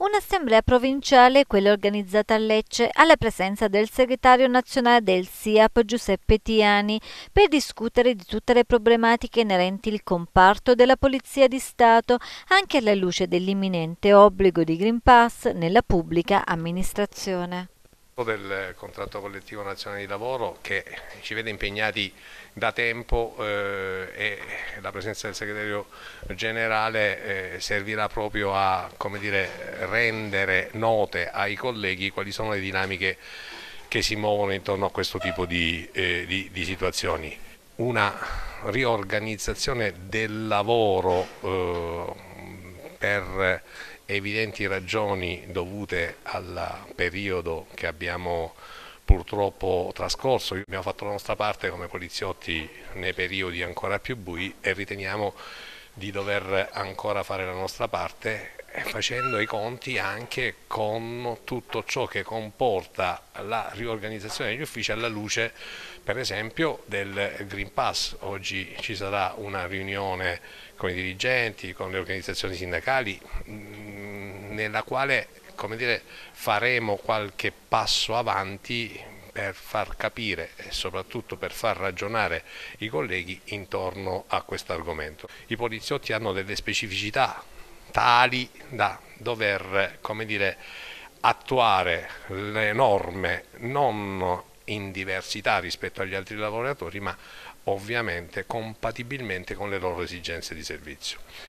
Un'assemblea provinciale, quella organizzata a Lecce, alla presenza del segretario nazionale del SIAP Giuseppe Tiani, per discutere di tutte le problematiche inerenti il comparto della Polizia di Stato, anche alla luce dell'imminente obbligo di Green Pass nella pubblica amministrazione del contratto collettivo nazionale di lavoro che ci vede impegnati da tempo eh, e la presenza del segretario generale eh, servirà proprio a dire, rendere note ai colleghi quali sono le dinamiche che si muovono intorno a questo tipo di, eh, di, di situazioni. Una riorganizzazione del lavoro eh, per evidenti ragioni dovute al periodo che abbiamo purtroppo trascorso. Abbiamo fatto la nostra parte come poliziotti nei periodi ancora più bui e riteniamo di dover ancora fare la nostra parte eh, facendo i conti anche con tutto ciò che comporta la riorganizzazione degli uffici alla luce per esempio del Green Pass. Oggi ci sarà una riunione con i dirigenti, con le organizzazioni sindacali, mm, nella quale dire, faremo qualche passo avanti per far capire e soprattutto per far ragionare i colleghi intorno a questo argomento. I poliziotti hanno delle specificità tali da dover, come dire, attuare le norme non in diversità rispetto agli altri lavoratori, ma ovviamente compatibilmente con le loro esigenze di servizio.